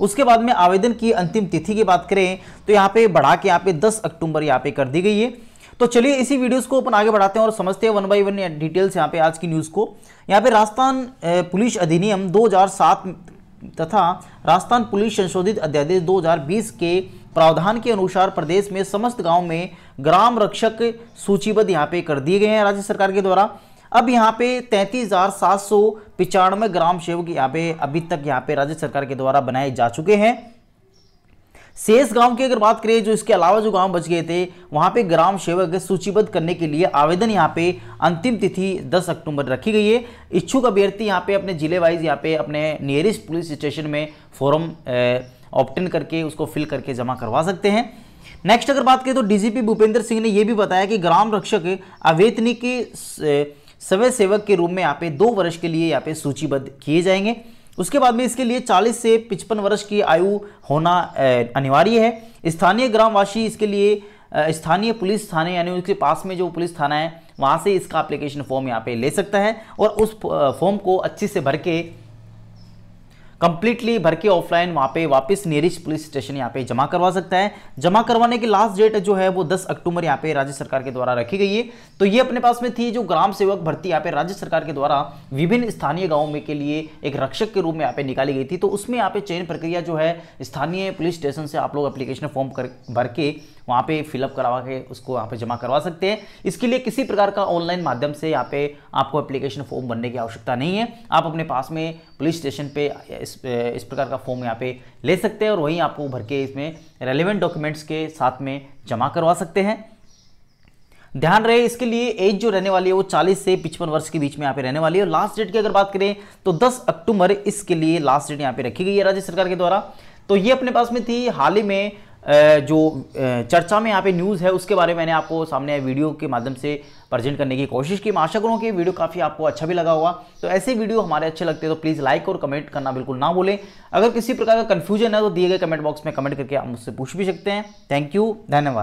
उसके बाद में आवेदन की अंतिम तिथि की बात करें तो यहाँ पे बढ़ा के यहाँ पे 10 अक्टूबर यहाँ पे कर दी गई है तो चलिए इसी वीडियोस को अपन आगे बढ़ाते हैं और समझते हैं वन बाई वन डिटेल्स यहाँ पे आज की न्यूज़ को यहाँ पे राजस्थान पुलिस अधिनियम 2007 तथा राजस्थान पुलिस संशोधित अध्यादेश 2020 के प्रावधान के अनुसार प्रदेश में समस्त गाँव में ग्राम रक्षक सूचीबद्ध यहाँ पे कर दिए गए हैं राज्य सरकार के द्वारा अब यहाँ पे तैंतीस हज़ार सात सौ पिचानवे ग्राम सेवक यहाँ पे अभी तक यहाँ पे राज्य सरकार के द्वारा बनाए जा चुके हैं शेष गांव की अगर बात करें जो इसके अलावा जो गांव बच गए थे वहां पे ग्राम सेवक सूचीबद्ध करने के लिए आवेदन यहां पे अंतिम तिथि 10 अक्टूबर रखी गई है इच्छुक अभ्यर्थी यहां पे अपने जिले वाइज यहां पे अपने नियरेस्ट पुलिस स्टेशन में फॉर्म ऑप्टेन करके उसको फिल करके जमा करवा सकते हैं नेक्स्ट अगर बात करें तो डीजीपी भूपेंद्र सिंह ने यह भी बताया कि ग्राम रक्षक अवेतनिक सवय सेवक के रूप में यहाँ पे दो वर्ष के लिए यहाँ पे सूचीबद्ध किए जाएंगे उसके बाद में इसके लिए 40 से 55 वर्ष की आयु होना अनिवार्य है स्थानीय ग्रामवासी इसके लिए स्थानीय पुलिस थाने यानी उसके पास में जो पुलिस थाना है वहाँ से इसका अप्लीकेशन फॉर्म यहाँ पे ले सकता है और उस फॉर्म को अच्छे से भर के कंप्लीटली भर के ऑफलाइन वहाँ पे वापस नियरिस्ट पुलिस स्टेशन यहाँ पे जमा करवा सकता है जमा करवाने की लास्ट डेट जो है वो 10 अक्टूबर यहाँ पे राज्य सरकार के द्वारा रखी गई है तो ये अपने पास में थी जो ग्राम सेवक भर्ती यहाँ पे राज्य सरकार के द्वारा विभिन्न स्थानीय गाँव में के लिए एक रक्षक के रूप में यहाँ पे निकाली गई थी तो उसमें यहाँ पे चयन प्रक्रिया जो है स्थानीय पुलिस स्टेशन से आप लोग अप्लीकेशन फॉर्म कर भर के वहाँ पे फिलअप करवा के उसको यहाँ पे जमा करवा सकते हैं इसके लिए किसी प्रकार का ऑनलाइन माध्यम से यहाँ पे आपको एप्लीकेशन फॉर्म भरने की आवश्यकता नहीं है आप अपने पास में पुलिस स्टेशन पे इस प्रकार का फॉर्म यहाँ पे ले सकते हैं और वहीं आपको भर के इसमें रेलिवेंट डॉक्यूमेंट्स के साथ में जमा करवा सकते हैं ध्यान रहे इसके लिए एज जो रहने वाली है वो 40 से पिचपन वर्ष के बीच में यहाँ पे रहने वाली है और लास्ट डेट की अगर बात करें तो 10 अक्टूबर इसके लिए लास्ट डेट यहाँ पे रखी गई है राज्य सरकार के द्वारा तो ये अपने पास में थी हाल ही में जो चर्चा में यहाँ पे न्यूज़ है उसके बारे में मैंने आपको सामने वीडियो के माध्यम से प्रेजेंट करने की कोशिश की मैं आशा करूँ कि वीडियो काफ़ी आपको अच्छा भी लगा होगा तो ऐसे वीडियो हमारे अच्छे लगते हैं तो प्लीज़ लाइक और कमेंट करना बिल्कुल ना भूलें अगर किसी प्रकार का कन्फ्यूजन है तो दिए गए कमेंट बॉक्स में कमेंट करके आप मुझसे पूछ भी सकते हैं थैंक यू धन्यवाद